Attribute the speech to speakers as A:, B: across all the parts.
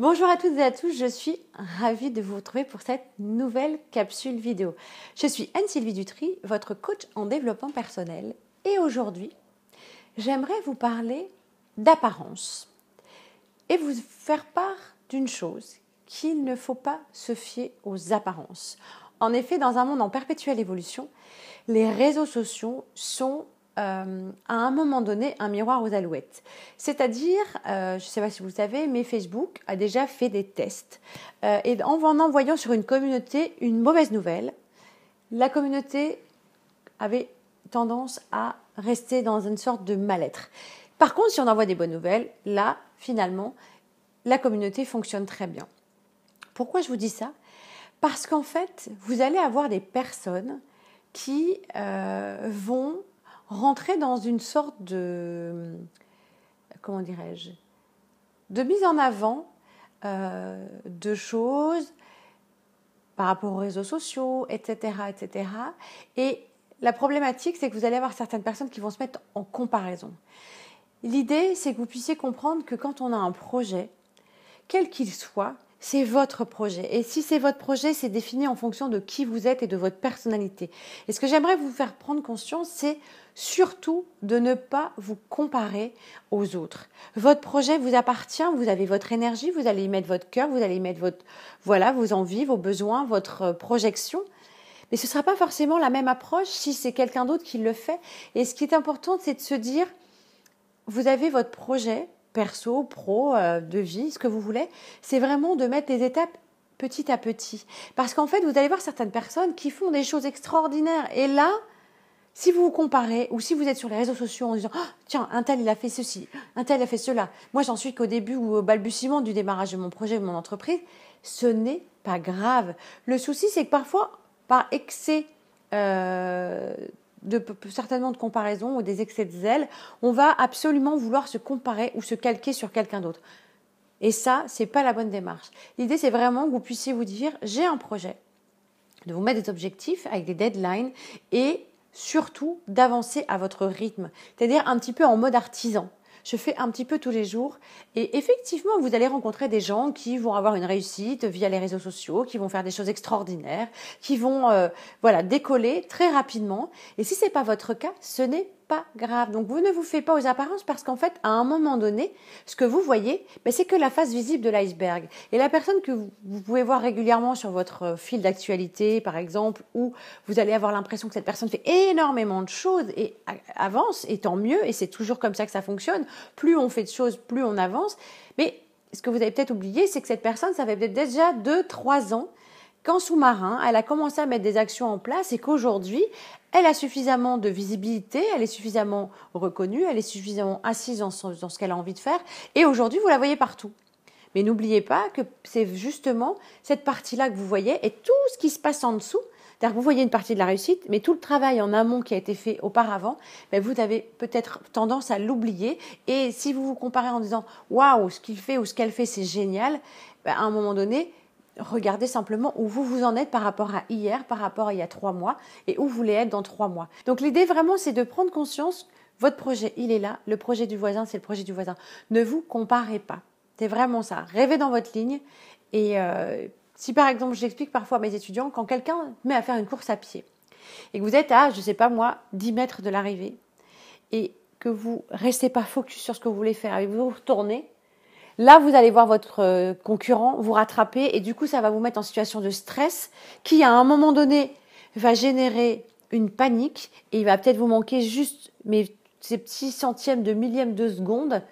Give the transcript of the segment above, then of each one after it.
A: Bonjour à toutes et à tous, je suis ravie de vous retrouver pour cette nouvelle capsule vidéo. Je suis Anne-Sylvie Dutry, votre coach en développement personnel, et aujourd'hui, j'aimerais vous parler d'apparence et vous faire part d'une chose qu'il ne faut pas se fier aux apparences. En effet, dans un monde en perpétuelle évolution, les réseaux sociaux sont euh, à un moment donné un miroir aux alouettes. C'est-à-dire, euh, je ne sais pas si vous le savez, mais Facebook a déjà fait des tests. Euh, et en, en envoyant sur une communauté une mauvaise nouvelle, la communauté avait tendance à rester dans une sorte de mal-être. Par contre, si on envoie des bonnes nouvelles, là, finalement, la communauté fonctionne très bien. Pourquoi je vous dis ça Parce qu'en fait, vous allez avoir des personnes qui vont rentrer dans une sorte de. Comment dirais-je De mise en avant euh, de choses par rapport aux réseaux sociaux, etc. etc. Et la problématique, c'est que vous allez avoir certaines personnes qui vont se mettre en comparaison. L'idée, c'est que vous puissiez comprendre que quand on a un projet, quel qu'il soit, c'est votre projet. Et si c'est votre projet, c'est défini en fonction de qui vous êtes et de votre personnalité. Et ce que j'aimerais vous faire prendre conscience, c'est surtout de ne pas vous comparer aux autres. Votre projet vous appartient, vous avez votre énergie, vous allez y mettre votre cœur, vous allez mettre votre, voilà, vos envies, vos besoins, votre euh, projection. Mais ce ne sera pas forcément la même approche si c'est quelqu'un d'autre qui le fait. Et ce qui est important, c'est de se dire, vous avez votre projet perso, pro, euh, de vie, ce que vous voulez. C'est vraiment de mettre les étapes petit à petit. Parce qu'en fait, vous allez voir certaines personnes qui font des choses extraordinaires. Et là, si vous vous comparez ou si vous êtes sur les réseaux sociaux en disant ah, tiens un tel il a fait ceci, un tel a fait cela, moi j'en suis qu'au début ou au balbutiement du démarrage de mon projet, de mon entreprise, ce n'est pas grave. Le souci c'est que parfois par excès euh, de certainement de comparaison ou des excès de zèle, on va absolument vouloir se comparer ou se calquer sur quelqu'un d'autre. Et ça, c'est pas la bonne démarche. L'idée c'est vraiment que vous puissiez vous dire j'ai un projet, de vous mettre des objectifs avec des deadlines et surtout d'avancer à votre rythme, c'est-à-dire un petit peu en mode artisan. Je fais un petit peu tous les jours et effectivement, vous allez rencontrer des gens qui vont avoir une réussite via les réseaux sociaux, qui vont faire des choses extraordinaires, qui vont euh, voilà décoller très rapidement. Et si c'est pas votre cas, ce n'est pas grave. Donc vous ne vous faites pas aux apparences parce qu'en fait, à un moment donné, ce que vous voyez, ben, c'est que la face visible de l'iceberg. Et la personne que vous, vous pouvez voir régulièrement sur votre euh, fil d'actualité, par exemple, où vous allez avoir l'impression que cette personne fait énormément de choses et avance, et tant mieux, et c'est toujours comme ça que ça fonctionne. Plus on fait de choses, plus on avance. Mais ce que vous avez peut-être oublié, c'est que cette personne, ça fait peut-être déjà 2-3 ans qu'en sous-marin, elle a commencé à mettre des actions en place et qu'aujourd'hui, elle a suffisamment de visibilité, elle est suffisamment reconnue, elle est suffisamment assise dans, ce qu'elle a envie de faire. Et aujourd'hui, vous la voyez partout. Mais n'oubliez pas que c'est justement cette partie-là que vous voyez et tout ce qui se passe en dessous. C'est-à-dire que vous voyez une partie de la réussite, mais tout le travail en amont qui a été fait auparavant, ben, vous avez peut-être tendance à l'oublier. Et si vous vous comparez en disant waouh, ce qu'il fait ou ce qu'elle fait, c'est génial, ben, à un moment donné, regardez simplement où vous vous en êtes par rapport à hier, par rapport à il y a trois mois et où vous voulez être dans trois mois. Donc l'idée vraiment, c'est de prendre conscience, votre projet, il est là, le projet du voisin, c'est le projet du voisin. Ne vous comparez pas. C'est vraiment ça. Rêvez dans votre ligne. Et euh, si par exemple, j'explique parfois à mes étudiants, quand quelqu'un met à faire une course à pied et que vous êtes à, je ne sais pas moi, dix mètres de l'arrivée et que vous restez pas focus sur ce que vous voulez faire et vous vous retournez, Là, vous allez voir votre euh, concurrent vous rattraper et du coup, ça va vous mettre en situation de stress qui, à un moment donné, va générer une panique et il va peut-être vous manquer juste ces petits centièmes de millième de seconde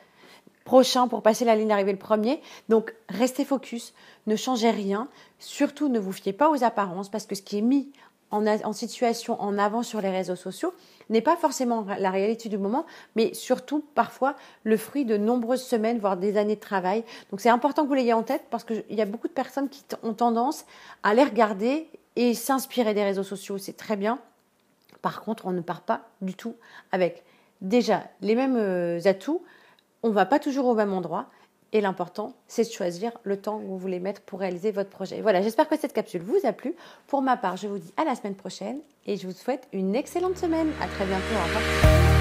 A: prochain pour passer la ligne d'arrivée le premier. Donc restez focus, ne changez rien, surtout ne vous fiez pas aux apparences parce que ce qui est mis en, situation en avant sur les réseaux sociaux n'est pas forcément la réalité du moment, mais surtout parfois le fruit de nombreuses semaines, voire des années de travail. Donc c'est important que vous l'ayez en tête parce qu'il y a beaucoup de personnes qui ont tendance à les regarder et s'inspirer des réseaux sociaux, c'est très bien. Par contre, on ne part pas du tout avec déjà les mêmes euh, atouts, on ne va pas toujours au même endroit. Et l'important, c'est de choisir le temps que vous voulez mettre pour réaliser votre projet. Voilà, j'espère que cette capsule vous a plu. Pour ma part, je vous dis à la semaine prochaine et je vous souhaite une excellente semaine. À très bientôt. Au revoir.